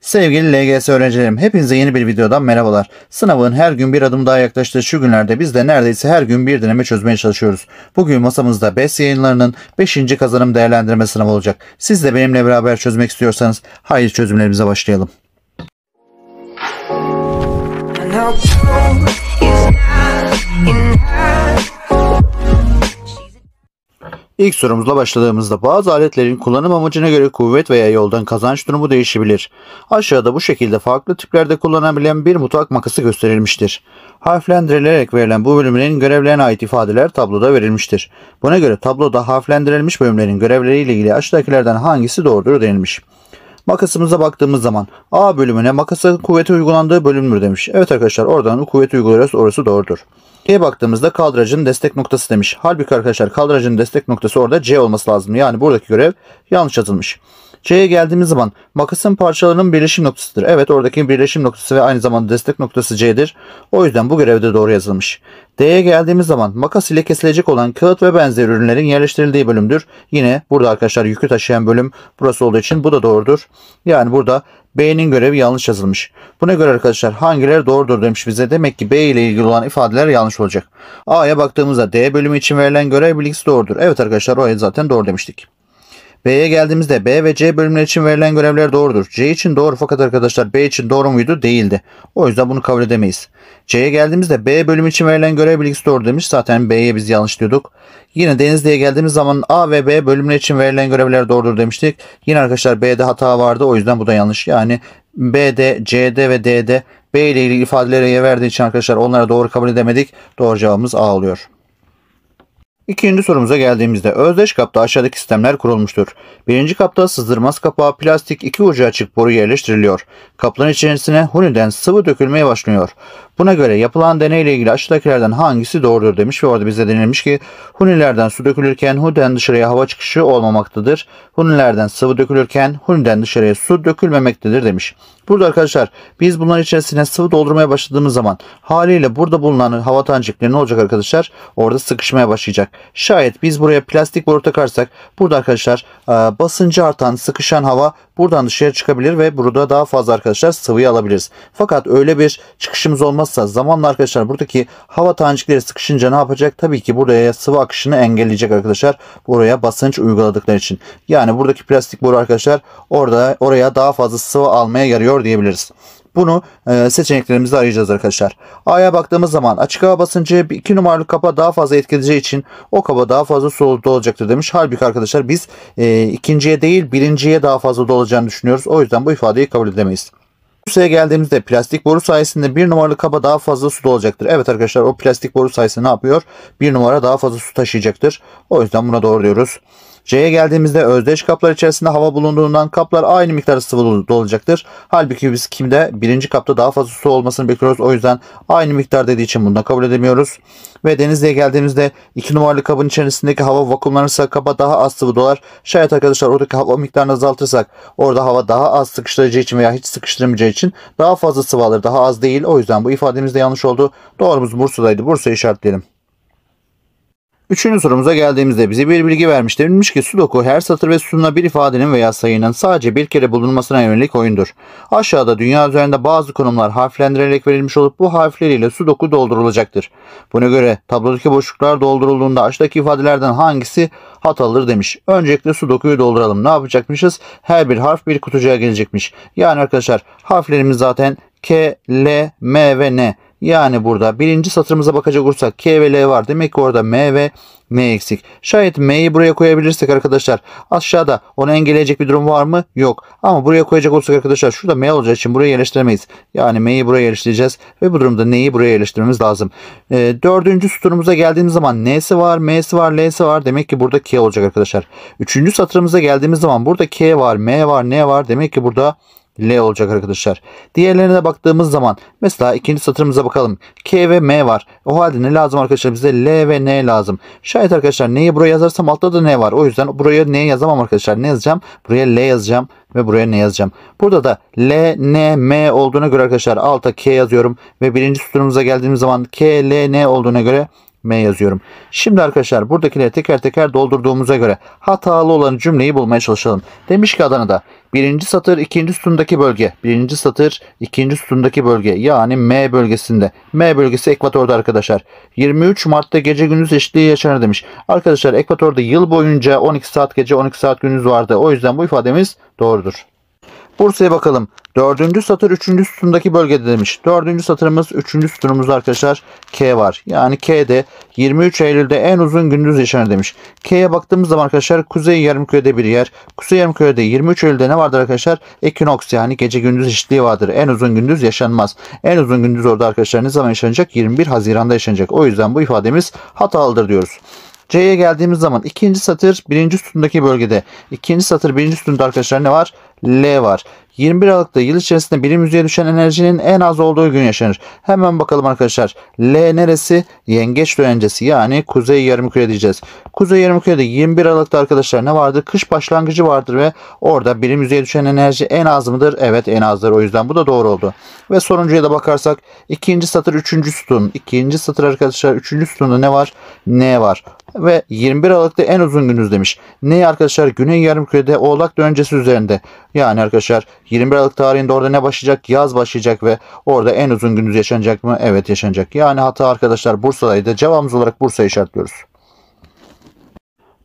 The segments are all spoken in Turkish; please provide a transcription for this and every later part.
Sevgili LGS öğrencilerim, hepinize yeni bir videodan merhabalar. Sınavın her gün bir adım daha yaklaştığı şu günlerde biz de neredeyse her gün bir deneme çözmeye çalışıyoruz. Bugün masamızda BES yayınlarının 5. kazanım değerlendirme sınavı olacak. Siz de benimle beraber çözmek istiyorsanız hayır çözümlerimize başlayalım. İlk sorumuzla başladığımızda bazı aletlerin kullanım amacına göre kuvvet veya yoldan kazanç durumu değişebilir. Aşağıda bu şekilde farklı tiplerde kullanabilen bir mutfak makası gösterilmiştir. Harflendirilerek verilen bu bölümlerin görevlerine ait ifadeler tabloda verilmiştir. Buna göre tabloda harflendirilmiş bölümlerin görevleriyle ilgili aşağıdakilerden hangisi doğrudur denilmiş. Makasımıza baktığımız zaman A bölümüne makasa kuvveti uygulandığı bölümdür demiş. Evet arkadaşlar oradan kuvvet uyguluyoruz orası doğrudur. C'ye baktığımızda kaldıracın destek noktası demiş. Halbuki arkadaşlar kaldıracın destek noktası orada C olması lazım. Yani buradaki görev yanlış yazılmış. C'ye geldiğimiz zaman makasın parçalarının birleşim noktasıdır. Evet oradaki birleşim noktası ve aynı zamanda destek noktası C'dir. O yüzden bu görevde doğru yazılmış. D'ye geldiğimiz zaman makas ile kesilecek olan kağıt ve benzeri ürünlerin yerleştirildiği bölümdür. Yine burada arkadaşlar yükü taşıyan bölüm burası olduğu için bu da doğrudur. Yani burada B'nin görevi yanlış yazılmış. Buna göre arkadaşlar hangileri doğrudur demiş bize. Demek ki B ile ilgili olan ifadeler yanlış olacak. A'ya baktığımızda D bölümü için verilen görev bilgisi doğrudur. Evet arkadaşlar o zaten doğru demiştik. B'ye geldiğimizde B ve C bölümleri için verilen görevler doğrudur. C için doğru fakat arkadaşlar B için doğru muydu? Değildi. O yüzden bunu kabul edemeyiz. C'ye geldiğimizde B bölümü için verilen görev bilgisi doğru demiş. Zaten B'ye biz yanlış diyorduk. Yine Denizli'ye geldiğimiz zaman A ve B bölümleri için verilen görevler doğrudur demiştik. Yine arkadaşlar B'de hata vardı. O yüzden bu da yanlış. Yani B'de, C'de ve D'de B ile ilgili ifadelere verdiği için arkadaşlar onlara doğru kabul edemedik. Doğru cevabımız A oluyor. İkinci sorumuza geldiğimizde özdeş kapta aşağıdaki sistemler kurulmuştur. Birinci kapta sızdırmaz kapağı plastik iki ucu açık boru yerleştiriliyor. Kapların içerisine huniden sıvı dökülmeye başlıyor. Buna göre yapılan deneyle ilgili aşağıdakilerden hangisi doğrudur demiş ve orada bize denilmiş ki Hunilerden su dökülürken Huni'den dışarıya hava çıkışı olmamaktadır. Hunilerden sıvı dökülürken Huni'den dışarıya su dökülmemektedir demiş. Burada arkadaşlar biz bunların içerisine sıvı doldurmaya başladığımız zaman haliyle burada bulunan hava tanecikleri ne olacak arkadaşlar? Orada sıkışmaya başlayacak. Şayet biz buraya plastik boru takarsak burada arkadaşlar basıncı artan sıkışan hava Buradan dışarı çıkabilir ve burada daha fazla arkadaşlar sıvıyı alabiliriz. Fakat öyle bir çıkışımız olmazsa zamanla arkadaşlar buradaki hava tanecikleri sıkışınca ne yapacak? Tabii ki buraya sıvı akışını engelleyecek arkadaşlar. Buraya basınç uyguladıkları için. Yani buradaki plastik boru arkadaşlar orada oraya daha fazla sıvı almaya yarıyor diyebiliriz. Bunu e, seçeneklerimizde arayacağız arkadaşlar. A'ya baktığımız zaman açık hava basıncı 2 numaralı kapa daha fazla etkileyeceği için o kaba daha fazla su dolacaktır demiş. Halbuki arkadaşlar biz e, ikinciye değil birinciye daha fazla dolacağını düşünüyoruz. O yüzden bu ifadeyi kabul edemeyiz. Bursa'ya geldiğimizde plastik boru sayesinde bir numaralı kaba daha fazla su dolacaktır. Evet arkadaşlar o plastik boru sayesinde ne yapıyor? Bir numara daha fazla su taşıyacaktır. O yüzden buna doğru diyoruz. C'ye geldiğimizde özdeş kaplar içerisinde hava bulunduğundan kaplar aynı miktarda sıvı dolacaktır. Halbuki biz kimde birinci kapta daha fazla su olmasını bekliyoruz. O yüzden aynı miktar dediği için bunu da kabul edemiyoruz. Ve denizliğe geldiğimizde 2 numaralı kabın içerisindeki hava vakumlanırsa kaba daha az sıvı dolar. Şayet arkadaşlar oradaki hava miktarını azaltırsak orada hava daha az sıkıştıracağı için veya hiç sıkıştırmayacağı için daha fazla sıvı alır. Daha az değil. O yüzden bu ifademiz de yanlış oldu. Doğrumuz Bursa'daydı. Bursa'yı işaretleyelim. Üçüncü sorumuza geldiğimizde bize bir bilgi vermiş. Denilmiş ki Sudoku her satır ve sütunla bir ifadenin veya sayının sadece bir kere bulunmasına yönelik oyundur. Aşağıda dünya üzerinde bazı konumlar harflendirerek verilmiş olup bu harfleriyle Sudoku doldurulacaktır. Buna göre tablodaki boşluklar doldurulduğunda aşağıdaki ifadelerden hangisi hatalıdır demiş. Öncelikle Sudoku'yu dolduralım. Ne yapacakmışız? Her bir harf bir kutucuğa gelecekmiş. Yani arkadaşlar harflerimiz zaten K, L, M ve N. Yani burada birinci satırımıza bakacak olursak K ve L var. Demek ki orada M ve M eksik. Şayet M'yi buraya koyabilirsek arkadaşlar aşağıda onu engelleyecek bir durum var mı? Yok. Ama buraya koyacak olursak arkadaşlar şurada M olacağı için buraya yerleştiremeyiz. Yani M'yi buraya yerleştireceğiz ve bu durumda N'yi buraya yerleştirmemiz lazım. E, dördüncü sütunumuza geldiğimiz zaman N'si var, M'si var, L'si var. Demek ki burada K olacak arkadaşlar. Üçüncü satırımıza geldiğimiz zaman burada K var, M var, N var. Demek ki burada L olacak arkadaşlar. Diğerlerine baktığımız zaman mesela ikinci satırımıza bakalım. K ve M var. O halde ne lazım arkadaşlar? Bize L ve N lazım. Şayet arkadaşlar neyi buraya yazarsam altta da N var. O yüzden buraya N yazamam arkadaşlar. Ne yazacağım? Buraya L yazacağım ve buraya ne yazacağım? Burada da L, N, M olduğuna göre arkadaşlar alta K yazıyorum ve birinci sütunumuza geldiğimiz zaman K, L, N olduğuna göre M yazıyorum. Şimdi arkadaşlar buradakileri teker teker doldurduğumuza göre hatalı olan cümleyi bulmaya çalışalım. Demiş ki Adana'da birinci satır ikinci sütundaki bölge. Birinci satır ikinci sütundaki bölge yani M bölgesinde. M bölgesi ekvatorda arkadaşlar. 23 Mart'ta gece gündüz eşitliği yaşanır demiş. Arkadaşlar ekvatorda yıl boyunca 12 saat gece 12 saat gündüz vardı. O yüzden bu ifademiz doğrudur. Bursa'ya bakalım. Dördüncü satır üçüncü sütundaki bölgede demiş. Dördüncü satırımız üçüncü sütunumuz arkadaşlar K var. Yani K'de 23 Eylül'de en uzun gündüz yaşanır demiş. K'ye baktığımız zaman arkadaşlar Kuzey Yarımköy'de bir yer. Kuzey Yarımköy'de 23 Eylül'de ne vardır arkadaşlar? Ekinoks yani gece gündüz eşitliği vardır. En uzun gündüz yaşanmaz. En uzun gündüz orada arkadaşlar ne zaman yaşanacak? 21 Haziran'da yaşanacak. O yüzden bu ifademiz hatalıdır diyoruz. C'ye geldiğimiz zaman ikinci satır birinci sütundaki bölgede. ikinci satır birinci sütunda arkadaşlar ne var? L var. 21 Aralık'ta yıl içerisinde birim yüzeye düşen enerjinin en az olduğu gün yaşanır. Hemen bakalım arkadaşlar. L neresi? Yengeç dönencesi yani kuzey yarımküre diyeceğiz. Kuzey yarımkürede 21 Aralık'ta arkadaşlar ne vardır? Kış başlangıcı vardır ve orada birim yüzeye düşen enerji en az mıdır? Evet en azdır. O yüzden bu da doğru oldu. Ve sonuncuya da bakarsak ikinci satır üçüncü sütun. ikinci satır arkadaşlar üçüncü sütunda ne var? N var. Ve 21 Aralık'ta en uzun gününüz demiş. Ne arkadaşlar? Güney yarımkürede oğlak dönencesi üzerinde. Yani arkadaşlar 21 Aralık tarihinde orada ne başlayacak? Yaz başlayacak ve orada en uzun gündüz yaşanacak mı? Evet yaşanacak. Yani hata arkadaşlar Bursa'daydı. Cevabımız olarak Bursa'yı işaretliyoruz.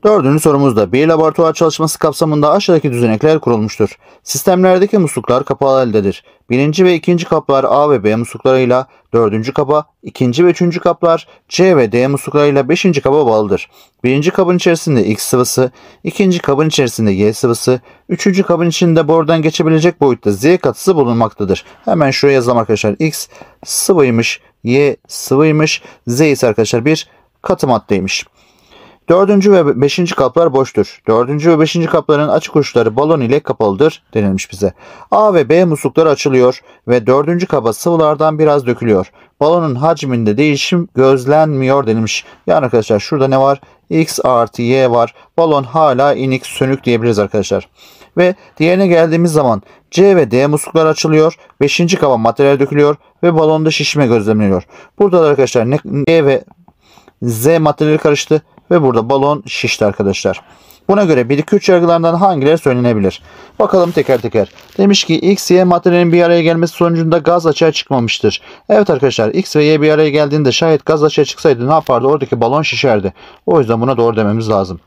Dördüncü sorumuzda bir laboratuvar çalışması kapsamında aşağıdaki düzenekler kurulmuştur. Sistemlerdeki musluklar kapalı haldedir. Birinci ve ikinci kaplar A ve B musluklarıyla, dördüncü kaba, ikinci ve üçüncü kaplar C ve D musluklarıyla beşinci kaba bağlıdır. Birinci kabın içerisinde X sıvısı, ikinci kabın içerisinde Y sıvısı, üçüncü kabın içinde borudan geçebilecek boyutta Z katısı bulunmaktadır. Hemen şuraya yazalım arkadaşlar. X sıvıymış, Y sıvıymış, Z ise arkadaşlar bir katı maddeymiş. Dördüncü ve beşinci kaplar boştur. Dördüncü ve beşinci kapların açık uçları balon ile kapalıdır denilmiş bize. A ve B muslukları açılıyor ve dördüncü kaba sıvılardan biraz dökülüyor. Balonun hacminde değişim gözlenmiyor denilmiş. Yani arkadaşlar şurada ne var? X artı Y var. Balon hala inik sönük diyebiliriz arkadaşlar. Ve diğerine geldiğimiz zaman C ve D musluklar açılıyor. Beşinci kaba materyal dökülüyor ve balonda şişme gözlemleniyor. Burada arkadaşlar ne, D ve Z maddeleri karıştı ve burada balon şişti arkadaşlar. Buna göre 1 2 3 yargılarından hangileri söylenebilir? Bakalım teker teker. Demiş ki X, Y maddelerin bir araya gelmesi sonucunda gaz açığa çıkmamıştır. Evet arkadaşlar X ve Y bir araya geldiğinde şayet gaz açığa çıksaydı ne yapardı? Oradaki balon şişerdi. O yüzden buna doğru dememiz lazım.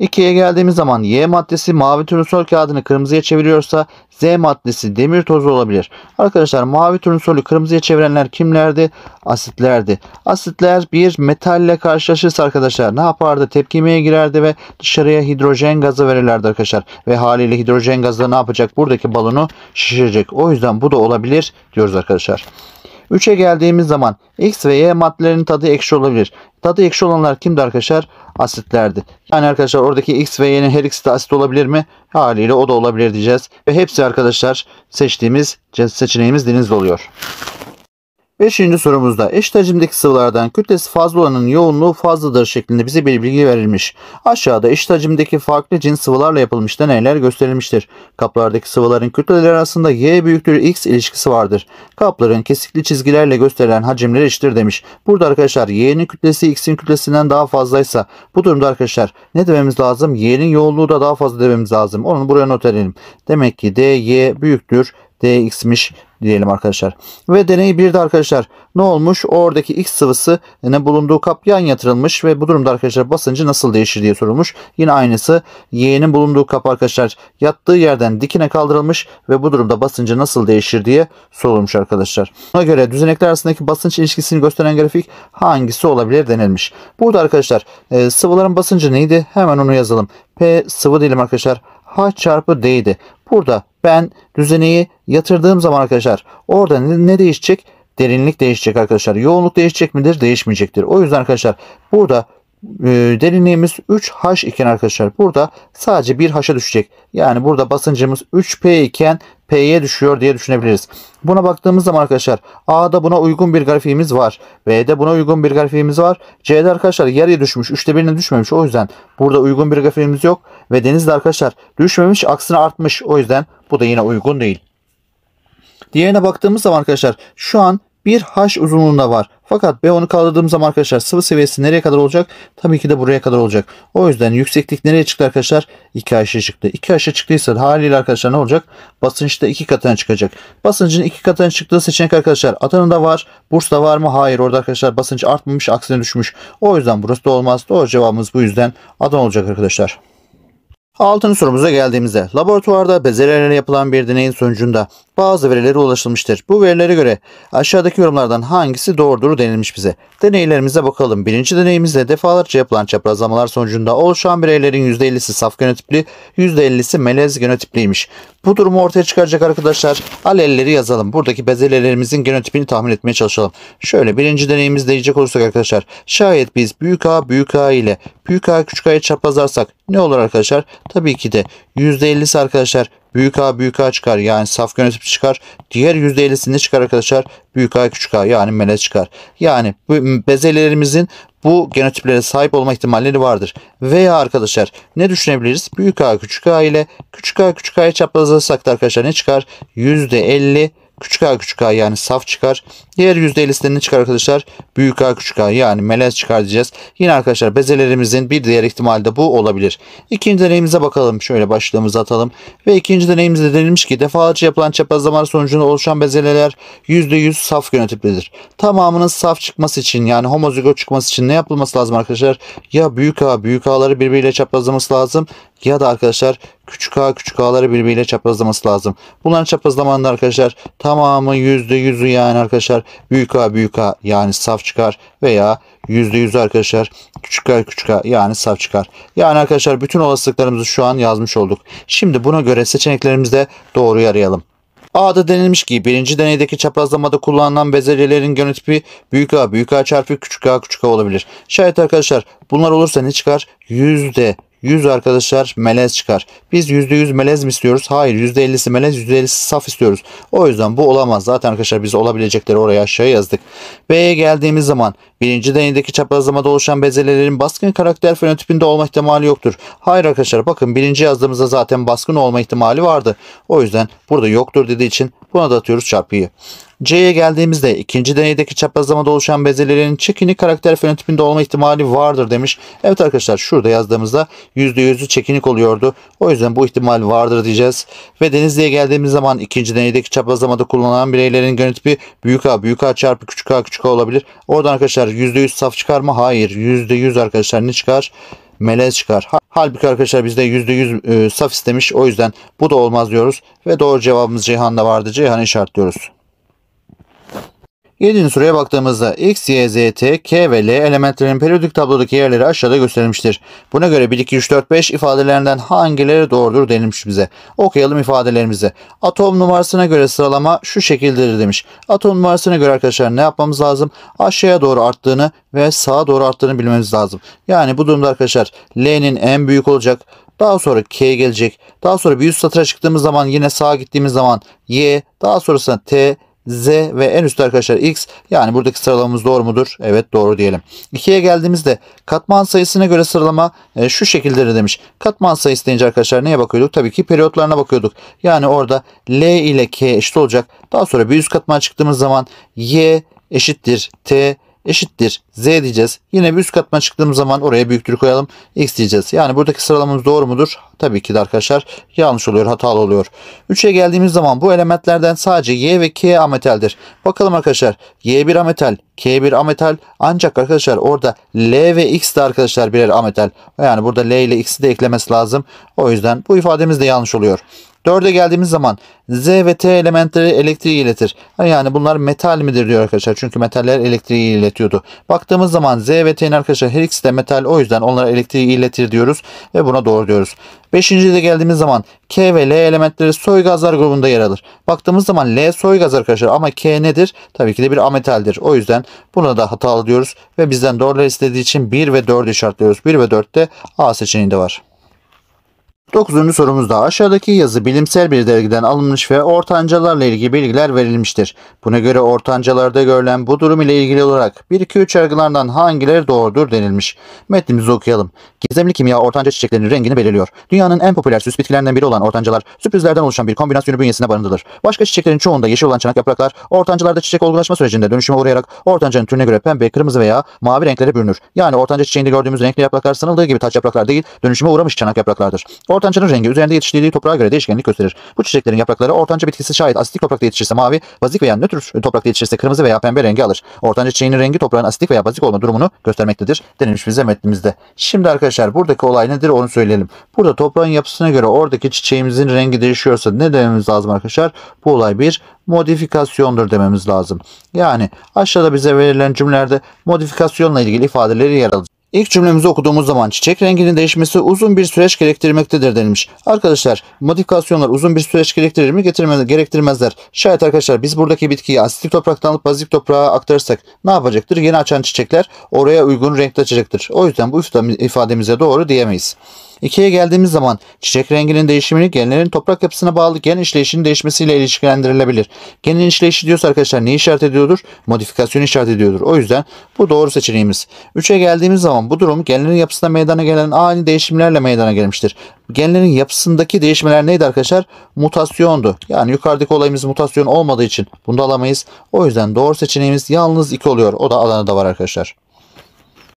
2'ye geldiğimiz zaman Y maddesi mavi turnusol kağıdını kırmızıya çeviriyorsa Z maddesi demir tozu olabilir. Arkadaşlar mavi turnusolü kırmızıya çevirenler kimlerdi? Asitlerdi. Asitler bir metalle karşılaşırsa arkadaşlar ne yapardı? Tepkimeye girerdi ve dışarıya hidrojen gazı verirlerdi arkadaşlar. Ve haliyle hidrojen gazı ne yapacak? Buradaki balonu şişirecek. O yüzden bu da olabilir diyoruz arkadaşlar. 3'e geldiğimiz zaman X ve Y maddelerin tadı ekşi olabilir. Tadı ekşi olanlar kimdi arkadaşlar? Asitlerdi. Yani arkadaşlar oradaki X ve Y'nin her ikisi de asit olabilir mi? Haliyle o da olabilir diyeceğiz. Ve hepsi arkadaşlar seçtiğimiz seçeneğimiz denizde oluyor. Beşinci sorumuzda eşit hacimdeki sıvılardan kütlesi fazla olanın yoğunluğu fazladır şeklinde bize bir bilgi verilmiş. Aşağıda eşit hacimdeki farklı cins sıvılarla yapılmış deneyler gösterilmiştir. Kaplardaki sıvıların kütleleri arasında y büyüktür x ilişkisi vardır. Kapların kesikli çizgilerle gösterilen hacimleri eşittir demiş. Burada arkadaşlar y'nin kütlesi x'in kütlesinden daha fazlaysa bu durumda arkadaşlar ne dememiz lazım? y'nin yoğunluğu da daha fazla dememiz lazım. Onu buraya not edelim. Demek ki dy büyüktür dx'miş diyelim arkadaşlar. Ve deney bir arkadaşlar ne olmuş? Oradaki x sıvısı ne bulunduğu kap yan yatırılmış ve bu durumda arkadaşlar basıncı nasıl değişir diye sorulmuş. Yine aynısı y'nin bulunduğu kap arkadaşlar yattığı yerden dikine kaldırılmış ve bu durumda basıncı nasıl değişir diye sorulmuş arkadaşlar. Buna göre düzenekler arasındaki basınç ilişkisini gösteren grafik hangisi olabilir denilmiş. Burada arkadaşlar e, sıvıların basıncı neydi? Hemen onu yazalım. P sıvı diyelim arkadaşlar. H çarpı D'ydi. Burada ben düzeneyi yatırdığım zaman arkadaşlar orada ne değişecek? Derinlik değişecek arkadaşlar. Yoğunluk değişecek midir? Değişmeyecektir. O yüzden arkadaşlar burada ee, derinliğimiz 3H iken arkadaşlar burada sadece bir H'a düşecek. Yani burada basıncımız 3P iken P'ye düşüyor diye düşünebiliriz. Buna baktığımız zaman arkadaşlar A'da buna uygun bir grafiğimiz var. B'de buna uygun bir grafiğimiz var. C'de arkadaşlar yarıya düşmüş. Üçte birine düşmemiş. O yüzden burada uygun bir grafiğimiz yok. Ve denizde arkadaşlar düşmemiş aksine artmış. O yüzden bu da yine uygun değil. Diğerine baktığımız zaman arkadaşlar şu an bir H uzunluğunda var. Fakat b onu kaldırdığım zaman arkadaşlar sıvı seviyesi nereye kadar olacak? Tabii ki de buraya kadar olacak. O yüzden yükseklik nereye çıktı arkadaşlar? 2 aşağı çıktı. 2 aşağı çıktıysa haliyle arkadaşlar ne olacak? da 2 katına çıkacak. Basıncın 2 katına çıktığı seçenek arkadaşlar da var. Burs da var mı? Hayır. Orada arkadaşlar basınç artmamış aksine düşmüş. O yüzden burası da olmaz. Doğru cevabımız bu yüzden Adana olacak arkadaşlar. Altın sorumuza geldiğimizde laboratuvarda bezelerle yapılan bir deneyin sonucunda bazı verilere ulaşılmıştır. Bu verilere göre aşağıdaki yorumlardan hangisi doğrudur denilmiş bize. Deneylerimize bakalım. Birinci deneyimizde defalarca yapılan çaprazlamalar sonucunda oluşan bireylerin %50'si saf genotipli, %50'si melez genotipliymiş. Bu durumu ortaya çıkaracak arkadaşlar alelleri yazalım. Buradaki bezelerimizin genotipini tahmin etmeye çalışalım. Şöyle birinci deneyimizde diyecek olursak arkadaşlar şayet biz büyük A büyük A ile büyük A küçük A'yı çaprazlarsak ne olur arkadaşlar? Tabii ki de %50'si arkadaşlar büyük A büyük A çıkar yani saf yönetip çıkar. Diğer %50'sinde çıkar arkadaşlar büyük A küçük A yani mele çıkar. Yani bezelerimizin bu genotiplere sahip olma ihtimalleri vardır. Veya arkadaşlar ne düşünebiliriz? Büyük A küçük A ile küçük A küçük A'ya çaprazlasak da arkadaşlar ne çıkar? %50 küçük a küçük a yani saf çıkar. Diğer %50'si ne çıkar arkadaşlar? Büyük a küçük a yani melez çıkar diyeceğiz. Yine arkadaşlar bezelerimizin bir diğer ihtimali de bu olabilir. İkinci deneyimize bakalım. Şöyle başlığımızı atalım. Ve ikinci deneyimizde denilmiş ki defalarca yapılan çaprazlamalar sonucunda oluşan bezeleler %100 saf genotiplidir. Tamamının saf çıkması için yani homozigot çıkması için ne yapılması lazım arkadaşlar? Ya büyük a büyük a'ları birbiriyle çaprazlaması lazım ya da arkadaşlar küçük a küçük a'ları birbiriyle çaprazlaması lazım. Bunların çaprazlamanında arkadaşlar tamamı %100'ü yani arkadaşlar büyük a büyük a yani saf çıkar veya %100'ü arkadaşlar küçük a küçük a yani saf çıkar. Yani arkadaşlar bütün olasılıklarımızı şu an yazmış olduk. Şimdi buna göre seçeneklerimizde doğruyu arayalım. A'da denilmiş ki birinci deneydeki çaprazlamada kullanılan bezelyelerin genotipi büyük A büyük A çarpı küçük A küçük A olabilir. Şayet arkadaşlar bunlar olursa ne çıkar? Yüzde 100 arkadaşlar melez çıkar. Biz %100 melez mi istiyoruz? Hayır %50'si melez %50'si saf istiyoruz. O yüzden bu olamaz. Zaten arkadaşlar biz olabilecekleri oraya aşağıya yazdık. B'ye geldiğimiz zaman birinci denedeki çaprazlamada oluşan bezelelerin baskın karakter fenotipinde olma ihtimali yoktur. Hayır arkadaşlar bakın birinci yazdığımızda zaten baskın olma ihtimali vardı. O yüzden burada yoktur dediği için buna da atıyoruz çarpıyı. C'ye geldiğimizde ikinci deneydeki çaprazlamada oluşan bezelerin çekini karakter fenotipinde olma ihtimali vardır demiş. Evet arkadaşlar şurada yazdığımızda %100'ü çekinik oluyordu. O yüzden bu ihtimal vardır diyeceğiz. Ve Denizli'ye geldiğimiz zaman ikinci deneydeki çaprazlamada kullanılan bireylerin genotipi büyük A büyük A çarpı küçük A küçük A olabilir. Oradan arkadaşlar %100 saf çıkar mı? Hayır. %100 arkadaşlar ne çıkar? melez çıkar. Halbuki arkadaşlar bizde %100 e, saf istemiş. O yüzden bu da olmaz diyoruz. Ve doğru cevabımız Cihan'da vardı. Cihan'ı işaretliyoruz. 7. soruya baktığımızda x, y, z, t, k ve l elementlerin periyodik tablodaki yerleri aşağıda gösterilmiştir. Buna göre 1, 2, 3, 4, 5 ifadelerinden hangileri doğrudur denilmiş bize. Okuyalım ifadelerimizi. Atom numarasına göre sıralama şu şekildedir demiş. Atom numarasına göre arkadaşlar ne yapmamız lazım? Aşağıya doğru arttığını ve sağa doğru arttığını bilmemiz lazım. Yani bu durumda arkadaşlar L'nin en büyük olacak. Daha sonra K gelecek. Daha sonra bir üst satıra çıktığımız zaman yine sağa gittiğimiz zaman Y. Daha sonrasında T z ve en üstte arkadaşlar x. Yani buradaki sıralamamız doğru mudur? Evet doğru diyelim. 2'ye geldiğimizde katman sayısına göre sıralama e, şu şekilde demiş. Katman sayısı deyince arkadaşlar neye bakıyorduk? Tabii ki periyotlarına bakıyorduk. Yani orada L ile K eşit olacak. Daha sonra bir üst katman çıktığımız zaman Y eşittir T eşittir z diyeceğiz. Yine bir üst katman çıktığımız zaman oraya büyüktür koyalım. x diyeceğiz. Yani buradaki sıralamamız doğru mudur? Tabii ki de arkadaşlar yanlış oluyor, hatalı oluyor. 3'e geldiğimiz zaman bu elementlerden sadece y ve k ametaldir. Bakalım arkadaşlar y bir ametal, k bir ametal ancak arkadaşlar orada l ve x de arkadaşlar birer ametal. Yani burada l ile x'i de eklemesi lazım. O yüzden bu ifademiz de yanlış oluyor. 4'e geldiğimiz zaman Z ve T elementleri elektriği iletir. Yani bunlar metal midir diyor arkadaşlar. Çünkü metaller elektriği iletiyordu. Baktığımız zaman Z ve T'nin arkadaşlar her ikisi de metal. O yüzden onlara elektriği iletir diyoruz. Ve buna doğru diyoruz. Beşinci de geldiğimiz zaman K ve L elementleri soy gazlar grubunda yer alır. Baktığımız zaman L soy gaz arkadaşlar ama K nedir? Tabii ki de bir ametaldir. O yüzden buna da hatalı diyoruz ve bizden doğruları istediği için 1 ve 4 işaretliyoruz. 1 ve 4'te A seçeneğinde var. Dokuzuncu sorumuzda aşağıdaki yazı bilimsel bir dergiden alınmış ve ortancalarla ilgili bilgiler verilmiştir. Buna göre ortancalarda görülen bu durum ile ilgili olarak 1-2-3 yargılardan hangileri doğrudur denilmiş. Metnimizi okuyalım. Gizemli kimya ortanca çiçeklerinin rengini belirliyor. Dünyanın en popüler süs bitkilerinden biri olan ortancalar sürprizlerden oluşan bir kombinasyonu bünyesine barındırır. Başka çiçeklerin çoğunda yeşil olan çanak yapraklar ortancalarda çiçek olgunlaşma sürecinde dönüşüme uğrayarak ortancanın türüne göre pembe, kırmızı veya mavi renklere bürünür. Yani ortanca çiçeğinde gördüğümüz renkli yapraklar sanıldığı gibi taç yapraklar değil dönüşüme uğramış çanak yapraklardır. Ortancanın rengi üzerinde yetiştirildiği toprağa göre değişkenlik gösterir. Bu çiçeklerin yaprakları ortanca bitkisi şayet asitlik toprakta yetişirse mavi, bazik veya nötr toprakta yetişirse kırmızı veya pembe rengi alır. Ortanca çiçeğinin rengi toprağın asitik veya bazik olma durumunu göstermektedir denilmiş bize metnimizde. Şimdi arkadaşlar buradaki olay nedir onu söyleyelim. Burada toprağın yapısına göre oradaki çiçeğimizin rengi değişiyorsa ne dememiz lazım arkadaşlar? Bu olay bir modifikasyondur dememiz lazım. Yani aşağıda bize verilen cümlelerde modifikasyonla ilgili ifadeleri yer alacak. İlk cümlemizi okuduğumuz zaman çiçek renginin değişmesi uzun bir süreç gerektirmektedir denilmiş. Arkadaşlar modifikasyonlar uzun bir süreç gerektirir mi getirmez, gerektirmezler. Şayet arkadaşlar biz buradaki bitkiyi asitik topraktan alıp bazik toprağa aktarırsak ne yapacaktır? Yeni açan çiçekler oraya uygun renkte açacaktır. O yüzden bu ifademize doğru diyemeyiz. 2'ye geldiğimiz zaman çiçek renginin değişimini genlerin toprak yapısına bağlı gen işleyişinin değişmesiyle ilişkilendirilebilir. Genin işleyişi diyorsa arkadaşlar ne işaret ediyordur? Modifikasyon işaret ediyordur. O yüzden bu doğru seçeneğimiz. 3'e geldiğimiz zaman bu durum genlerin yapısında meydana gelen ani değişimlerle meydana gelmiştir. Genlerin yapısındaki değişmeler neydi arkadaşlar? Mutasyondu. Yani yukarıdaki olayımız mutasyon olmadığı için bunu da alamayız. O yüzden doğru seçeneğimiz yalnız 2 oluyor. O da da var arkadaşlar.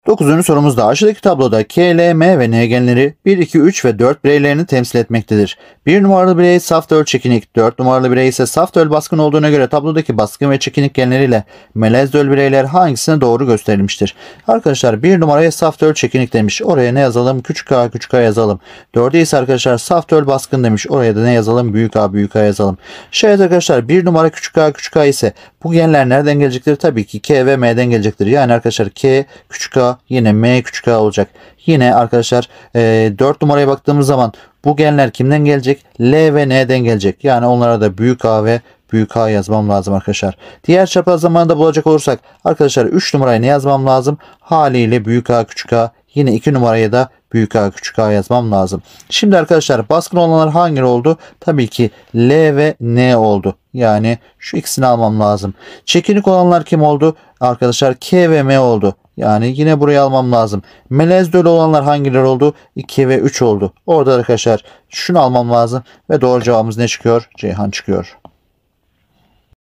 Dokuzuncu sorumuzda aşağıdaki tabloda K, L, M ve N genleri 1, 2, 3 ve 4 bireylerini temsil etmektedir. 1 numaralı birey saf döl çekinik, 4 numaralı birey ise saf döl baskın olduğuna göre tablodaki baskın ve çekinik genleriyle melez öl bireyler hangisine doğru gösterilmiştir? Arkadaşlar 1 numaraya saf döl çekinik demiş. Oraya ne yazalım? Küçük a küçük a yazalım. 4'e ise arkadaşlar saf döl baskın demiş. Oraya da ne yazalım? Büyük a büyük a yazalım. Şey arkadaşlar 1 numara küçük a küçük a ise bu genler nereden gelecektir? Tabii ki K ve M'den gelecektir. Yani arkadaşlar K küçük a yine m küçük a olacak. Yine arkadaşlar e, 4 numaraya baktığımız zaman bu genler kimden gelecek? L ve N'den gelecek. Yani onlara da büyük A ve büyük A yazmam lazım arkadaşlar. Diğer çapraz zamanında bulacak olursak arkadaşlar 3 numarayı ne yazmam lazım? Haliyle büyük A küçük A yine 2 numaraya da büyük A küçük A yazmam lazım. Şimdi arkadaşlar baskın olanlar hangileri oldu? Tabii ki L ve N oldu. Yani şu ikisini almam lazım. Çekinik olanlar kim oldu? Arkadaşlar K ve M oldu. Yani yine buraya almam lazım. Melez dölü olanlar hangileri oldu? 2 ve 3 oldu. Orada arkadaşlar şunu almam lazım. Ve doğru cevabımız ne çıkıyor? Ceyhan çıkıyor.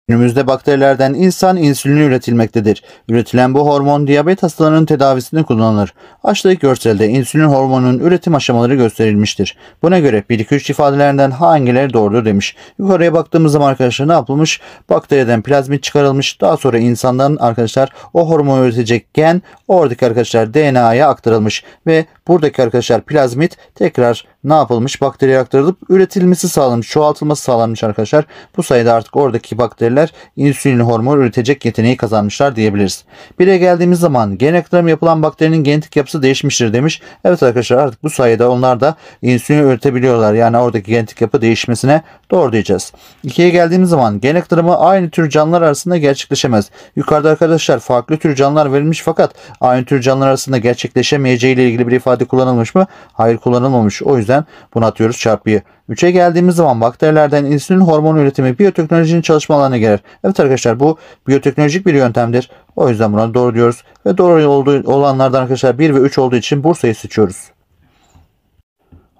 Günümüzde bakterilerden insan insülini üretilmektedir. Üretilen bu hormon diyabet hastalarının tedavisinde kullanılır. Açlık görselde insülin hormonunun üretim aşamaları gösterilmiştir. Buna göre 1-2-3 ifadelerinden hangileri doğrudur demiş. Yukarıya baktığımız zaman arkadaşlar ne yapılmış? Bakteriden plazmit çıkarılmış. Daha sonra insandan arkadaşlar o hormonu üretecek gen oradaki arkadaşlar DNA'ya aktarılmış ve Buradaki arkadaşlar plazmit tekrar ne yapılmış? Bakteriye aktarılıp üretilmesi sağlanmış, çoğaltılması sağlanmış arkadaşlar. Bu sayede artık oradaki bakteriler insülin hormonu üretecek yeteneği kazanmışlar diyebiliriz. Bire geldiğimiz zaman gen aktarımı yapılan bakterinin genetik yapısı değişmiştir demiş. Evet arkadaşlar artık bu sayede onlar da insülin üretebiliyorlar. Yani oradaki genetik yapı değişmesine doğru diyeceğiz. 2'ye geldiğimiz zaman gen aktarımı aynı tür canlılar arasında gerçekleşemez. Yukarıda arkadaşlar farklı tür canlılar verilmiş fakat aynı tür canlılar arasında gerçekleşemeyeceği ile ilgili bir ifade ifade kullanılmış mı? Hayır kullanılmamış. O yüzden bunu atıyoruz çarpıyı. 3'e geldiğimiz zaman bakterilerden insülin hormonu üretimi biyoteknolojinin çalışma alanına gelir. Evet arkadaşlar bu biyoteknolojik bir yöntemdir. O yüzden buna doğru diyoruz. Ve doğru olduğu olanlardan arkadaşlar 1 ve 3 olduğu için Bursa'yı seçiyoruz.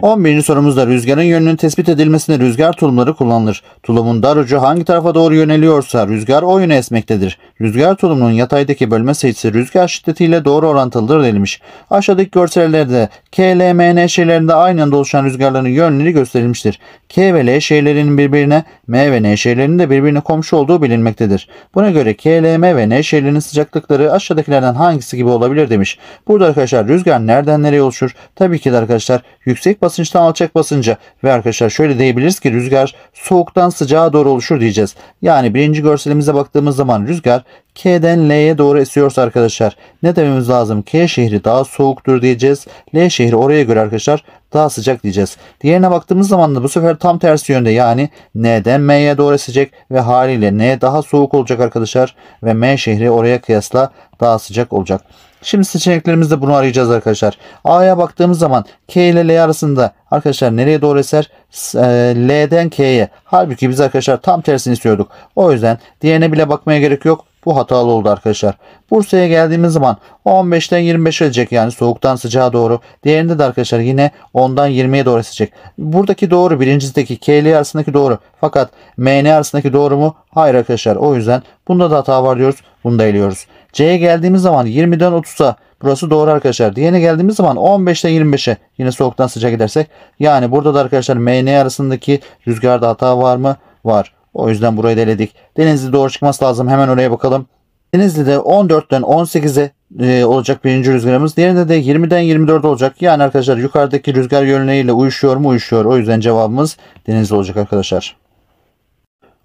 11. sorumuzda rüzgarın yönünün tespit edilmesinde rüzgar tulumları kullanılır. Tulumun dar ucu hangi tarafa doğru yöneliyorsa rüzgar o yöne esmektedir. Rüzgar tulumunun yataydaki bölme sayısı rüzgar şiddetiyle doğru orantılıdır denilmiş. Aşağıdaki görsellerde K, L, M, N şeylerinde aynı anda oluşan rüzgarların yönleri gösterilmiştir. K ve L şeylerinin birbirine, M ve N şeylerinin de birbirine komşu olduğu bilinmektedir. Buna göre K, L, M ve N şeylerinin sıcaklıkları aşağıdakilerden hangisi gibi olabilir demiş. Burada arkadaşlar rüzgar nereden nereye oluşur? Tabii ki de arkadaşlar yüksek basınç basınçtan alçak basınca ve arkadaşlar şöyle diyebiliriz ki rüzgar soğuktan sıcağa doğru oluşur diyeceğiz. Yani birinci görselimize baktığımız zaman rüzgar K'den L'ye doğru esiyorsa arkadaşlar ne dememiz lazım? K şehri daha soğuktur diyeceğiz. L şehri oraya göre arkadaşlar daha sıcak diyeceğiz. Diğerine baktığımız zaman da bu sefer tam tersi yönde yani N'den M'ye doğru esecek ve haliyle N daha soğuk olacak arkadaşlar ve M şehri oraya kıyasla daha sıcak olacak. Şimdi seçeneklerimizde bunu arayacağız arkadaşlar. A'ya baktığımız zaman K ile L arasında arkadaşlar nereye doğru eser? E, L'den K'ye. Halbuki biz arkadaşlar tam tersini istiyorduk. O yüzden diğerine bile bakmaya gerek yok. Bu hatalı oldu arkadaşlar. Bursa'ya geldiğimiz zaman 15'ten 25 gelecek yani soğuktan sıcağa doğru. Diğerinde de arkadaşlar yine 10'dan 20'ye doğru esecek. Buradaki doğru birincisindeki KL arasındaki doğru. Fakat MN arasındaki doğru mu? Hayır arkadaşlar. O yüzden bunda da hata var diyoruz. Bunu da eliyoruz. C'ye geldiğimiz zaman 20'den 30'a burası doğru arkadaşlar. Diğerine geldiğimiz zaman 15'ten 25'e yine soğuktan sıcak gidersek. Yani burada da arkadaşlar MN arasındaki rüzgarda hata var mı? Var. O yüzden burayı deledik. Denizli doğru çıkması lazım. Hemen oraya bakalım. Denizli'de 14'ten 18'e e, olacak birinci rüzgarımız. Diğerinde de 20'den 24 olacak. Yani arkadaşlar yukarıdaki rüzgar yönleriyle uyuşuyor mu? Uyuşuyor. O yüzden cevabımız Denizli olacak arkadaşlar.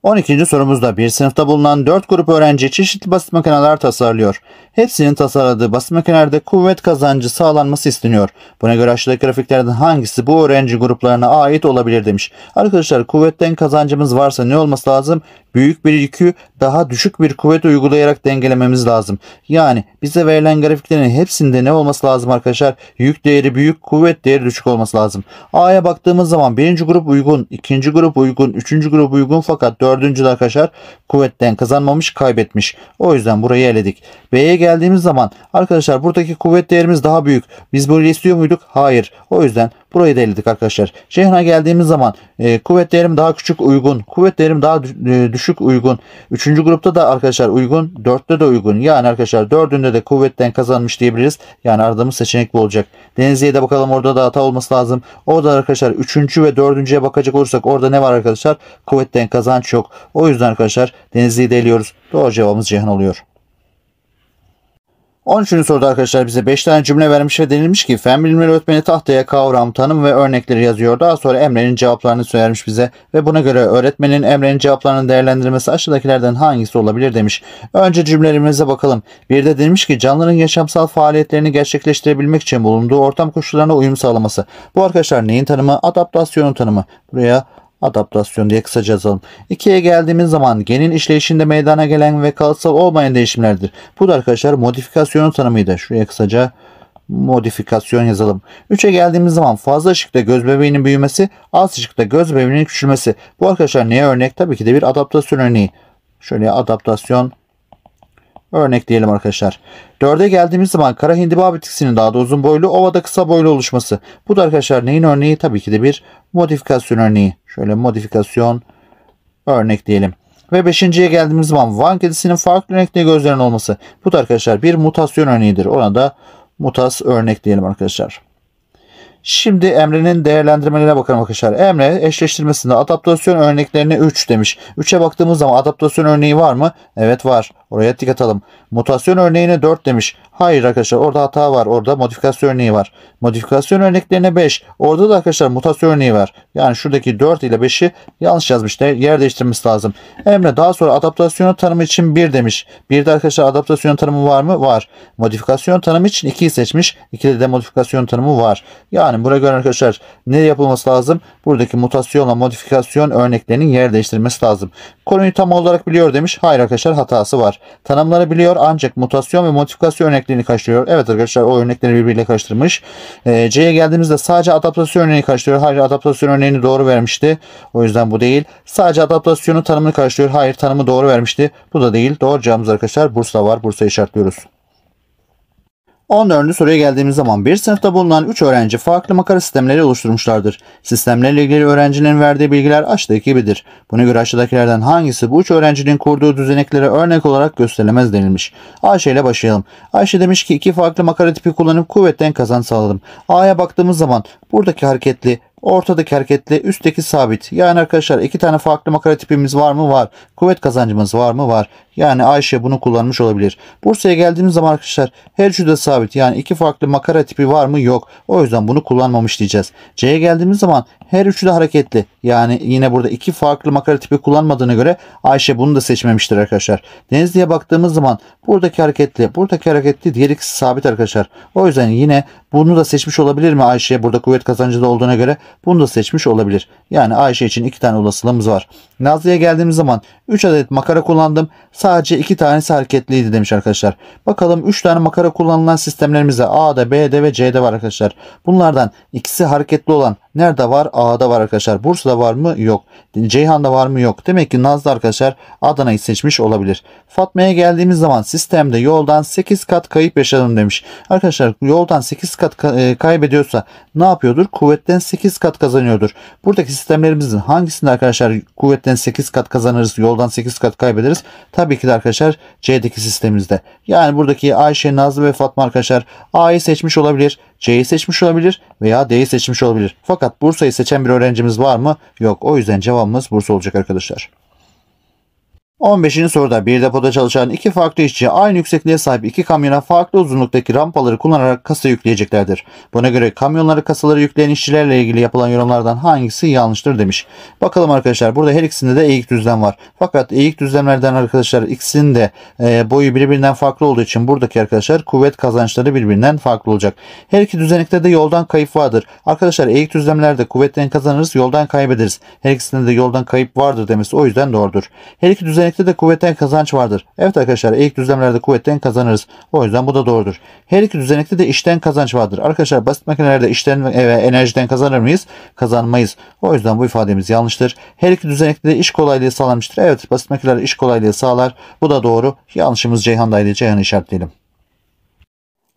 12. sorumuzda bir sınıfta bulunan 4 grup öğrenci çeşitli basit makineler tasarlıyor. Hepsinin tasarladığı basit makinelerde kuvvet kazancı sağlanması isteniyor. Buna göre aşağıdaki grafiklerden hangisi bu öğrenci gruplarına ait olabilir demiş. Arkadaşlar kuvvetten kazancımız varsa ne olması lazım? Büyük bir yükü daha düşük bir kuvvet uygulayarak dengelememiz lazım. Yani bize verilen grafiklerin hepsinde ne olması lazım arkadaşlar? Yük değeri büyük, kuvvet değeri düşük olması lazım. A'ya baktığımız zaman birinci grup uygun, ikinci grup uygun, üçüncü grup uygun fakat Dördüncü arkadaşlar kuvvetten kazanmamış kaybetmiş. O yüzden burayı eledik. B'ye geldiğimiz zaman arkadaşlar buradaki kuvvet değerimiz daha büyük. Biz bunu istiyor muyduk? Hayır. O yüzden burayı da eledik arkadaşlar. Ceyhan'a geldiğimiz zaman e, kuvvet değerim daha küçük uygun. Kuvvet değerim daha e, düşük uygun. Üçüncü grupta da arkadaşlar uygun. Dörtte de uygun. Yani arkadaşlar dördünde de kuvvetten kazanmış diyebiliriz. Yani aradığımız seçenek bu olacak. Denizli'ye de bakalım orada da hata olması lazım. Orada arkadaşlar üçüncü ve dördüncüye bakacak olursak orada ne var arkadaşlar? Kuvvetten kazanç yok çok. O yüzden arkadaşlar Denizli'yi deliyoruz. eliyoruz. Doğru cevabımız Cihan oluyor. 13. soruda arkadaşlar bize 5 tane cümle vermiş ve denilmiş ki fen bilimleri öğretmeni tahtaya kavram, tanım ve örnekleri yazıyor. Daha sonra Emre'nin cevaplarını söylemiş bize ve buna göre öğretmenin Emre'nin cevaplarını değerlendirmesi aşağıdakilerden hangisi olabilir demiş. Önce cümlelerimize bakalım. Bir de demiş ki canlıların yaşamsal faaliyetlerini gerçekleştirebilmek için bulunduğu ortam koşullarına uyum sağlaması. Bu arkadaşlar neyin tanımı? Adaptasyonun tanımı. Buraya Adaptasyon diye kısaca yazalım. 2'ye geldiğimiz zaman genin işleyişinde meydana gelen ve kalıtsal olmayan değişimlerdir. Bu da arkadaşlar modifikasyonun tanımıydı. Şuraya kısaca modifikasyon yazalım. 3'e geldiğimiz zaman fazla ışıkta göz bebeğinin büyümesi, az ışıkta göz bebeğinin küçülmesi. Bu arkadaşlar neye örnek? Tabii ki de bir adaptasyon örneği. Şöyle adaptasyon Örnekleyelim arkadaşlar. 4'e geldiğimiz zaman kara hindiba bitkisinin daha da uzun boylu, ovada kısa boylu oluşması. Bu da arkadaşlar neyin örneği? Tabii ki de bir modifikasyon örneği. Şöyle modifikasyon örnek diyelim. Ve beşinciye geldiğimiz zaman Van kedisinin farklı renkli gözlerinin olması. Bu da arkadaşlar bir mutasyon örneğidir. Ona da mutas örnek diyelim arkadaşlar. Şimdi Emre'nin değerlendirmelerine bakalım arkadaşlar. Emre eşleştirmesinde adaptasyon örneklerini 3 demiş. 3'e baktığımız zaman adaptasyon örneği var mı? Evet var. Oraya dikkat atalım. Mutasyon örneğine 4 demiş. Hayır arkadaşlar orada hata var. Orada modifikasyon örneği var. Modifikasyon örneklerine 5. Orada da arkadaşlar mutasyon örneği var. Yani şuradaki 4 ile 5'i yanlış yazmış. Yer değiştirmesi lazım. Emre daha sonra adaptasyon tanımı için 1 demiş. 1'de arkadaşlar adaptasyon tanımı var mı? Var. Modifikasyon tanımı için 2'yi seçmiş. 2'de de modifikasyon tanımı var. Yani buraya göre arkadaşlar ne yapılması lazım? Buradaki mutasyonla modifikasyon örneklerinin yer değiştirmesi lazım. Konuyu tam olarak biliyor demiş. Hayır arkadaşlar hatası var. Tanımları biliyor ancak mutasyon ve modifikasyon örnek örneklerini karşılıyor. Evet arkadaşlar o örnekleri birbiriyle karıştırmış. Ee, C'ye geldiğimizde sadece adaptasyon örneğini karşılıyor. Hayır adaptasyon örneğini doğru vermişti. O yüzden bu değil. Sadece adaptasyonun tanımını karşılıyor. Hayır tanımı doğru vermişti. Bu da değil. Doğru cevabımız arkadaşlar Bursa var. Bursa'yı işaretliyoruz. 14. soruya geldiğimiz zaman bir sınıfta bulunan 3 öğrenci farklı makara sistemleri oluşturmuşlardır. Sistemlerle ilgili öğrencinin verdiği bilgiler aşağıdaki gibidir. Buna göre aşağıdakilerden hangisi bu 3 öğrencinin kurduğu düzeneklere örnek olarak gösterilemez denilmiş. Ayşe ile başlayalım. Ayşe demiş ki iki farklı makara tipi kullanıp kuvvetten kazan sağladım. A'ya baktığımız zaman buradaki hareketli Ortadaki hareketli, üstteki sabit. Yani arkadaşlar iki tane farklı makara tipimiz var mı? Var. Kuvvet kazancımız var mı? Var. Yani Ayşe bunu kullanmış olabilir. Bursa'ya geldiğimiz zaman arkadaşlar her şurada sabit. Yani iki farklı makara tipi var mı? Yok. O yüzden bunu kullanmamış diyeceğiz. C'ye geldiğimiz zaman her üçü de hareketli. Yani yine burada iki farklı makara tipi kullanmadığına göre Ayşe bunu da seçmemiştir arkadaşlar. Denizli'ye baktığımız zaman buradaki hareketli, buradaki hareketli, diğer ikisi sabit arkadaşlar. O yüzden yine bunu da seçmiş olabilir mi Ayşe? Burada kuvvet kazancı da olduğuna göre bunu da seçmiş olabilir. Yani Ayşe için iki tane olasılığımız var. Nazlı'ya geldiğimiz zaman 3 adet makara kullandım. Sadece 2 tanesi hareketliydi demiş arkadaşlar. Bakalım 3 tane makara kullanılan sistemlerimizde A'da, B'de ve C'de var arkadaşlar. Bunlardan ikisi hareketli olan Nerede var? A'da var arkadaşlar. Bursa'da var mı? Yok. Ceyhan'da var mı? Yok. Demek ki Nazlı arkadaşlar Adana'yı seçmiş olabilir. Fatma'ya geldiğimiz zaman sistemde yoldan 8 kat kayıp yaşadım demiş. Arkadaşlar yoldan 8 kat e, kaybediyorsa ne yapıyordur? Kuvvetten 8 kat kazanıyordur. Buradaki sistemlerimizin hangisinde arkadaşlar kuvvetten 8 kat kazanırız? Yoldan 8 kat kaybederiz. Tabii ki de arkadaşlar C'deki sistemimizde. Yani buradaki Ayşe, Nazlı ve Fatma arkadaşlar A'yı seçmiş olabilir. C'yi seçmiş olabilir veya D'yi seçmiş olabilir. Fakat Bursa'yı seçen bir öğrencimiz var mı? Yok. O yüzden cevabımız Bursa olacak arkadaşlar. 15. soruda bir depoda çalışan iki farklı işçi aynı yüksekliğe sahip iki kamyona farklı uzunluktaki rampaları kullanarak kasa yükleyeceklerdir. Buna göre kamyonları kasaları yükleyen işçilerle ilgili yapılan yorumlardan hangisi yanlıştır demiş. Bakalım arkadaşlar burada her ikisinde de eğik düzlem var. Fakat eğik düzlemlerden arkadaşlar ikisinin de e, boyu birbirinden farklı olduğu için buradaki arkadaşlar kuvvet kazançları birbirinden farklı olacak. Her iki düzenekte de yoldan kayıp vardır. Arkadaşlar eğik düzlemlerde kuvvetten kazanırız yoldan kaybederiz. Her ikisinde de yoldan kayıp vardır demesi o yüzden doğrudur. Her iki düzenek Yetenekte de kuvvetten kazanç vardır. Evet arkadaşlar ilk düzlemlerde kuvvetten kazanırız. O yüzden bu da doğrudur. Her iki düzenekte de işten kazanç vardır. Arkadaşlar basit makinelerde işten ve enerjiden kazanır mıyız? Kazanmayız. O yüzden bu ifademiz yanlıştır. Her iki düzenekte de iş kolaylığı sağlamıştır. Evet basit makineler iş kolaylığı sağlar. Bu da doğru. Yanlışımız Ceyhan'daydı. Ceyhan'ı işaretleyelim.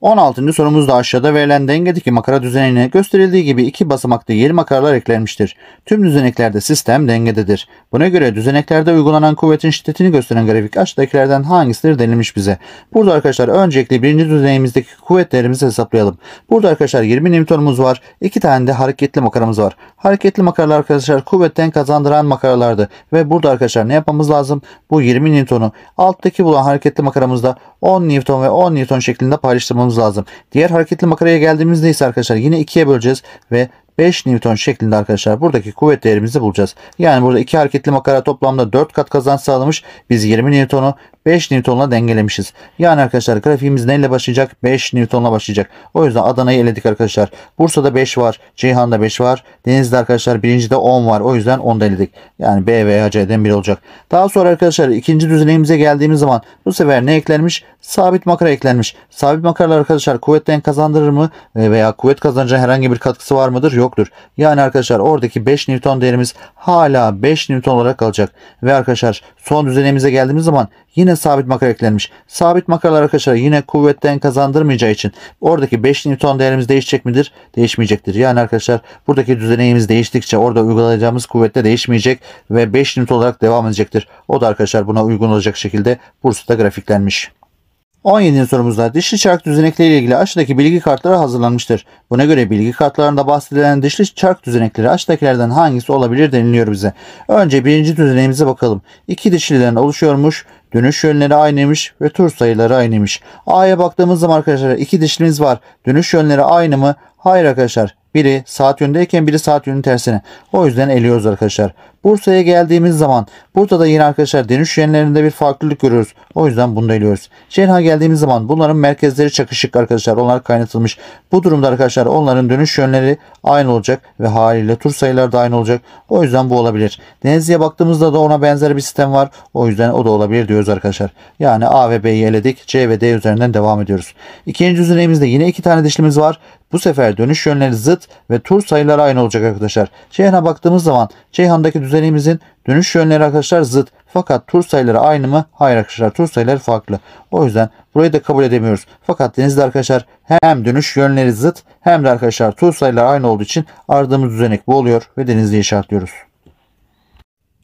16. sorumuzda aşağıda verilen dengedeki makara düzenine gösterildiği gibi iki basamaklı yeni makaralar eklenmiştir. Tüm düzeneklerde sistem dengededir. Buna göre düzeneklerde uygulanan kuvvetin şiddetini gösteren grafik aşağıdakilerden hangisidir denilmiş bize. Burada arkadaşlar öncelikle birinci düzeyimizdeki kuvvetlerimizi hesaplayalım. Burada arkadaşlar 20 Newton'umuz var. 2 tane de hareketli makaramız var. Hareketli makaralar arkadaşlar kuvvetten kazandıran makaralardı. Ve burada arkadaşlar ne yapmamız lazım? Bu 20 Newton'u alttaki bulan hareketli makaramızda 10 Newton ve 10 Newton şeklinde paylaştırmamız bulmamız lazım. Diğer hareketli makaraya geldiğimizde ise arkadaşlar yine ikiye böleceğiz ve 5 Newton şeklinde arkadaşlar buradaki kuvvet değerimizi bulacağız. Yani burada iki hareketli makara toplamda 4 kat kazanç sağlamış. Biz 20 Newton'u 5 Newton'la dengelemişiz. Yani arkadaşlar grafiğimiz neyle başlayacak? 5 Newton'la başlayacak. O yüzden Adana'yı eledik arkadaşlar. Bursa'da 5 var. Ceyhan'da 5 var. Denizli'de arkadaşlar birincide 10 var. O yüzden 10 eledik. Yani B veya C'den biri olacak. Daha sonra arkadaşlar ikinci düzeneğimize geldiğimiz zaman bu sefer ne eklenmiş? Sabit makara eklenmiş. Sabit makaralar arkadaşlar kuvvetten kazandırır mı? E, veya kuvvet kazanacağı herhangi bir katkısı var mıdır? Yoktur. Yani arkadaşlar oradaki 5 Newton değerimiz hala 5 Newton olarak kalacak. Ve arkadaşlar son düzeneğimize geldiğimiz zaman yine Yine sabit makara eklenmiş. Sabit makaralar arkadaşlar yine kuvvetten kazandırmayacağı için oradaki 5 Newton değerimiz değişecek midir? Değişmeyecektir. Yani arkadaşlar buradaki düzeneyimiz değiştikçe orada uygulayacağımız kuvvette de değişmeyecek ve 5 Newton olarak devam edecektir. O da arkadaşlar buna uygun olacak şekilde Bursa'da grafiklenmiş. 17. sorumuzda dişli çark düzenekleri ile ilgili aşağıdaki bilgi kartları hazırlanmıştır. Buna göre bilgi kartlarında bahsedilen dişli çark düzenekleri aşağıdakilerden hangisi olabilir deniliyor bize. Önce birinci düzeneğimize bakalım. İki dişliden oluşuyormuş Dönüş yönleri aynıymış ve tur sayıları aynıymış. A'ya baktığımız zaman arkadaşlar iki dişlimiz var. Dönüş yönleri aynı mı? Hayır arkadaşlar. Biri saat yönündeyken biri saat yönünün tersine. O yüzden eliyoruz arkadaşlar. Bursa'ya geldiğimiz zaman Bursa'da yine arkadaşlar dönüş yönlerinde bir farklılık görüyoruz. O yüzden bunu da eliyoruz. Şenha geldiğimiz zaman bunların merkezleri çakışık arkadaşlar. Onlar kaynatılmış. Bu durumda arkadaşlar onların dönüş yönleri aynı olacak ve haliyle tur sayıları da aynı olacak. O yüzden bu olabilir. Denizli'ye baktığımızda da ona benzer bir sistem var. O yüzden o da olabilir diyoruz arkadaşlar. Yani A ve B'yi eledik. C ve D üzerinden devam ediyoruz. İkinci düzlemimizde yine iki tane dişlimiz var. Bu sefer dönüş yönleri zıt ve tur sayıları aynı olacak arkadaşlar. Ceyhan'a baktığımız zaman Ceyhan'daki düzen düzenimizin dönüş yönleri arkadaşlar zıt. Fakat tur sayıları aynı mı? Hayır arkadaşlar tur sayıları farklı. O yüzden burayı da kabul edemiyoruz. Fakat denizde arkadaşlar hem dönüş yönleri zıt hem de arkadaşlar tur sayıları aynı olduğu için aradığımız düzenek bu oluyor ve denizde işaretliyoruz.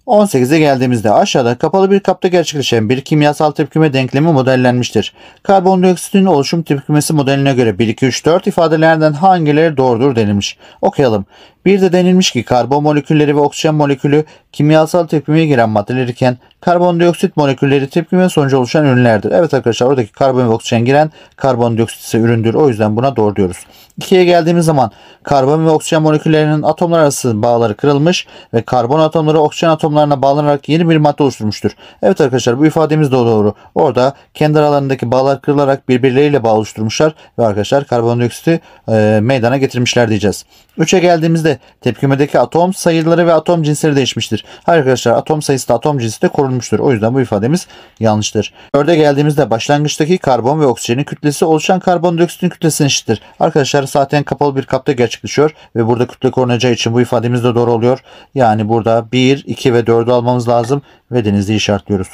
18'e geldiğimizde aşağıda kapalı bir kapta gerçekleşen bir kimyasal tepkime denklemi modellenmiştir. Karbondioksitin oluşum tepkimesi modeline göre 1, 2, 3, 4 ifadelerden hangileri doğrudur denilmiş. Okuyalım. Bir de denilmiş ki karbon molekülleri ve oksijen molekülü kimyasal tepkimeye giren maddeler iken karbondioksit molekülleri tepkime sonucu oluşan ürünlerdir. Evet arkadaşlar oradaki karbon ve oksijen giren karbondioksit ise üründür. O yüzden buna doğru diyoruz. 2'ye geldiğimiz zaman karbon ve oksijen moleküllerinin atomlar arası bağları kırılmış ve karbon atomları oksijen atomlarına bağlanarak yeni bir madde oluşturmuştur. Evet arkadaşlar bu ifademiz de doğru. Orada kendi aralarındaki bağlar kırılarak birbirleriyle bağ oluşturmuşlar ve arkadaşlar karbondioksiti e, meydana getirmişler diyeceğiz. 3'e geldiğimizde tepkimedeki atom sayıları ve atom cinsleri değişmiştir. Hayır arkadaşlar atom sayısı da atom cinsi de korunmuştur. O yüzden bu ifademiz yanlıştır. 4'e geldiğimizde başlangıçtaki karbon ve oksijenin kütlesi oluşan karbondioksitin kütlesine eşittir. Arkadaşlar zaten kapalı bir kapta gerçekleşiyor ve burada kütle korunacağı için bu ifademiz de doğru oluyor. Yani burada 1, 2 ve 4'ü almamız lazım ve denizliği işaretliyoruz.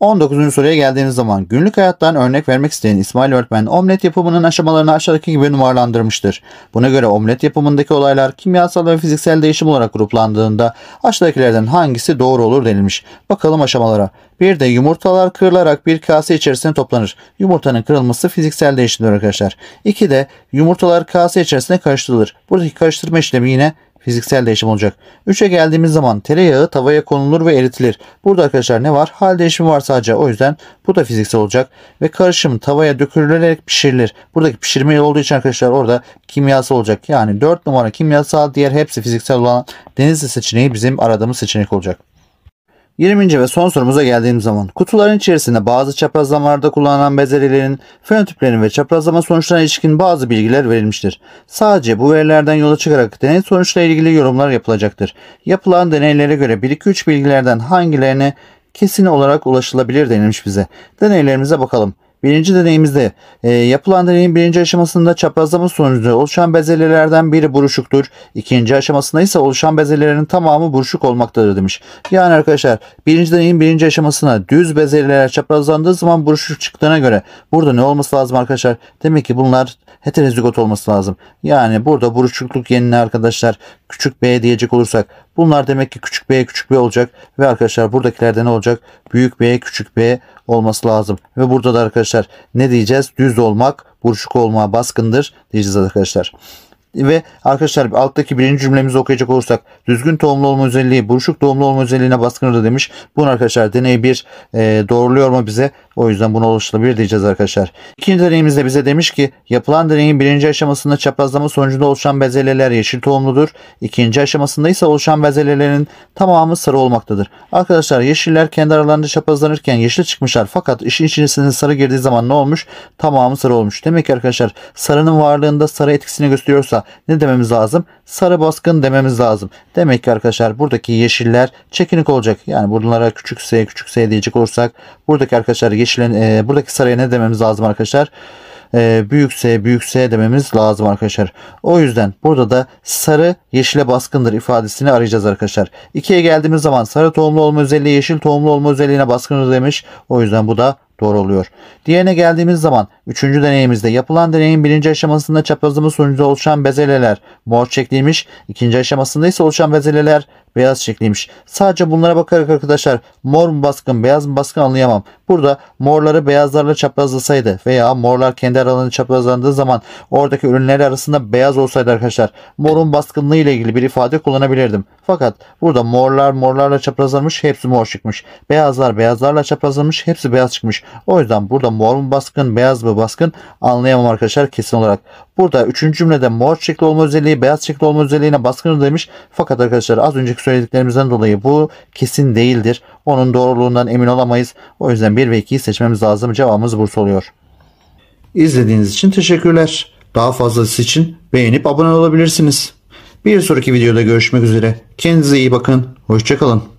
19. soruya geldiğimiz zaman günlük hayattan örnek vermek isteyen İsmail Öğretmen omlet yapımının aşamalarını aşağıdaki gibi numaralandırmıştır. Buna göre omlet yapımındaki olaylar kimyasal ve fiziksel değişim olarak gruplandığında aşağıdakilerden hangisi doğru olur denilmiş. Bakalım aşamalara. Bir de yumurtalar kırılarak bir kase içerisine toplanır. Yumurtanın kırılması fiziksel değişimdir arkadaşlar. İki de yumurtalar kase içerisine karıştırılır. Buradaki karıştırma işlemi yine fiziksel değişim olacak. 3'e geldiğimiz zaman tereyağı tavaya konulur ve eritilir. Burada arkadaşlar ne var? Hal değişimi var sadece. O yüzden bu da fiziksel olacak. Ve karışım tavaya dökülülerek pişirilir. Buradaki pişirme olduğu için arkadaşlar orada kimyasal olacak. Yani 4 numara kimyasal diğer hepsi fiziksel olan denizli seçeneği bizim aradığımız seçenek olacak. 20. ve son sorumuza geldiğim zaman kutuların içerisinde bazı çaprazlamalarda kullanılan bezelyerin, fenotiplerin ve çaprazlama sonuçlarına ilişkin bazı bilgiler verilmiştir. Sadece bu verilerden yola çıkarak deney sonuçla ilgili yorumlar yapılacaktır. Yapılan deneylere göre 1-2-3 bilgilerden hangilerine kesin olarak ulaşılabilir denilmiş bize. Deneylerimize bakalım. Birinci deneyimizde e, yapılan deneyin birinci aşamasında çaprazlama sonucunda oluşan bezelyelerden biri buruşuktur. İkinci aşamasında ise oluşan bezelyelerin tamamı buruşuk olmaktadır demiş. Yani arkadaşlar birinci deneyin birinci aşamasına düz bezelyeler çaprazlandığı zaman buruşuk çıktığına göre burada ne olması lazım arkadaşlar? Demek ki bunlar heterozigot olması lazım. Yani burada buruşukluk yenine arkadaşlar küçük b diyecek olursak Bunlar demek ki küçük b küçük b olacak ve arkadaşlar buradakilerde ne olacak? Büyük b küçük b olması lazım. Ve burada da arkadaşlar ne diyeceğiz? Düz olmak buruşuk olmaya baskındır diyeceğiz arkadaşlar. Ve arkadaşlar alttaki birinci cümlemizi okuyacak olursak düzgün tohumlu olma özelliği buruşuk doğumlu olma özelliğine baskındır demiş. Bunu arkadaşlar deney bir e, doğruluyor mu bize? O yüzden bunu oluşturabilir diyeceğiz arkadaşlar. İkinci deneyimizde bize demiş ki yapılan deneyin birinci aşamasında çaprazlama sonucunda oluşan bezeleler yeşil tohumludur. İkinci aşamasında ise oluşan bezelelerin tamamı sarı olmaktadır. Arkadaşlar yeşiller kendi aralarında çaprazlanırken yeşil çıkmışlar fakat işin içerisinde sarı girdiği zaman ne olmuş? Tamamı sarı olmuş. Demek ki arkadaşlar sarının varlığında sarı etkisini gösteriyorsa ne dememiz lazım? Sarı baskın dememiz lazım. Demek ki arkadaşlar buradaki yeşiller çekinik olacak. Yani bunlara küçük S küçük S diyecek olursak buradaki arkadaşlar yeşilin e, buradaki sarıya ne dememiz lazım arkadaşlar? e, büyük S büyük S dememiz lazım arkadaşlar. O yüzden burada da sarı yeşile baskındır ifadesini arayacağız arkadaşlar. 2'ye geldiğimiz zaman sarı tohumlu olma özelliği yeşil tohumlu olma özelliğine baskındır demiş. O yüzden bu da doğru oluyor. Diğerine geldiğimiz zaman 3. deneyimizde yapılan deneyin 1. aşamasında çaprazlama sonucunda oluşan bezeleler mor çekilmiş, 2. aşamasında ise oluşan bezeleler beyaz şekliymiş. Sadece bunlara bakarak arkadaşlar mor mu baskın beyaz mı baskın anlayamam. Burada morları beyazlarla çaprazlasaydı veya morlar kendi aralarında çaprazlandığı zaman oradaki ürünleri arasında beyaz olsaydı arkadaşlar morun baskınlığı ile ilgili bir ifade kullanabilirdim. Fakat burada morlar morlarla çaprazlanmış hepsi mor çıkmış. Beyazlar beyazlarla çaprazlanmış hepsi beyaz çıkmış. O yüzden burada mor mu baskın beyaz mı baskın anlayamam arkadaşlar kesin olarak. Burada 3. cümlede mor şekli olma özelliği beyaz şekli olma özelliğine baskın demiş. Fakat arkadaşlar az önceki söylediklerimizden dolayı bu kesin değildir. Onun doğruluğundan emin olamayız. O yüzden 1 ve 2'yi seçmemiz lazım. Cevabımız Bursa oluyor. İzlediğiniz için teşekkürler. Daha fazlası için beğenip abone olabilirsiniz. Bir sonraki videoda görüşmek üzere. Kendinize iyi bakın. Hoşçakalın.